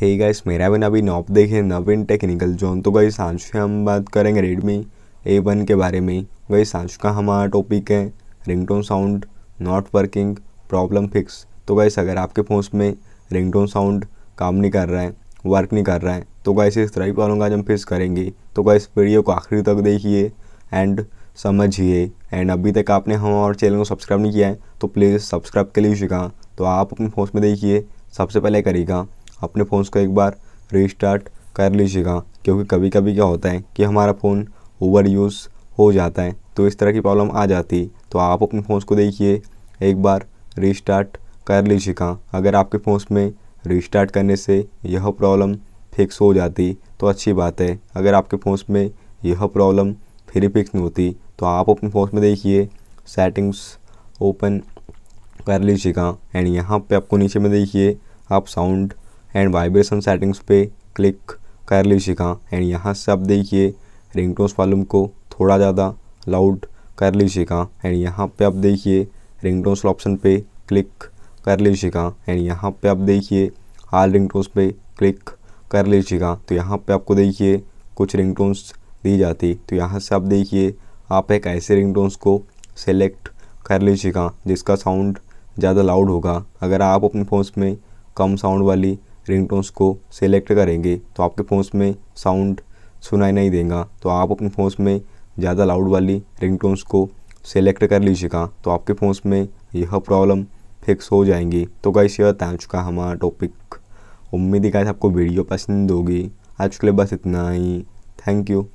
hey guys मेरा भी नवीन op देखें नवीन टेक्निकल जोन तो गई सांच से हम बात करेंगे रेडमी ए वन के बारे में गई सांच का हमारा टॉपिक है ringtone sound not working problem fix तो गाइस अगर आपके फ़ोन में रिंगटोन साउंड काम नहीं कर रहा है वर्क नहीं कर रहा है तो गाइस इस तरह की प्रॉब्लम का हम फिक्स करेंगे तो गाइस वीडियो को आखिरी तक देखिए एंड समझिए एंड अभी तक आपने हमारे चैनल को सब्सक्राइब नहीं किया है तो प्लीज़ सब्सक्राइब के लिए शिका तो आप अपने फोन में देखिए सबसे पहले करेगा अपने फ़ोन को एक बार रिस्टार्ट कर लीजिएगा क्योंकि कभी कभी क्या होता है कि हमारा फ़ोन ओवर यूज़ हो जाता है तो इस तरह की प्रॉब्लम आ जाती तो आप अपने फ़ोन को देखिए एक बार रिस्टार्ट कर लीजिएगा अगर आपके फ़ोन में रिस्टार्ट करने से यह प्रॉब्लम फिक्स हो जाती तो अच्छी बात है अगर आपके फ़ोन में यह प्रॉब्लम फिर फिक्स नहीं होती तो आप अपने फ़ोन में देखिए सेटिंग्स ओपन कर लीजिएगा एंड यहाँ पे आपको नीचे में देखिए आप साउंड एंड वाइब्रेशन सेटिंग्स पे क्लिक कर लीजिएगा एंड यहाँ से आप देखिए रिंग टोन्स वॉल्यूम को थोड़ा ज़्यादा लाउड कर लीजिएगा एंड यहाँ पे आप देखिए रिंग टोन्स ऑप्शन पे क्लिक कर लीजिएगा एंड यहाँ पे आप देखिए आल रिंग टोन्स पे क्लिक कर लीजिएगा तो यहाँ पे आपको देखिए कुछ रिंग टोन्स दी जाती तो यहाँ से आप देखिए आप एक ऐसे रिंग टोन्स को सेलेक्ट कर लीजिएगा जिसका साउंड ज़्यादा लाउड होगा अगर आप अपने फोन में कम साउंड वाली रिंगटोन्स को सेलेक्ट करेंगे तो आपके फ़ोन्स में साउंड सुनाई नहीं देगा तो आप अपने फ़ोन्स में ज़्यादा लाउड वाली रिंगटोन्स को सेलेक्ट कर लीजिएगा तो आपके फ़ोन्स में यह प्रॉब्लम फिक्स हो जाएंगी तो गाइस यह था चुका हमारा टॉपिक उम्मीद ही है आपको वीडियो पसंद होगी आज के लिए बस इतना ही थैंक यू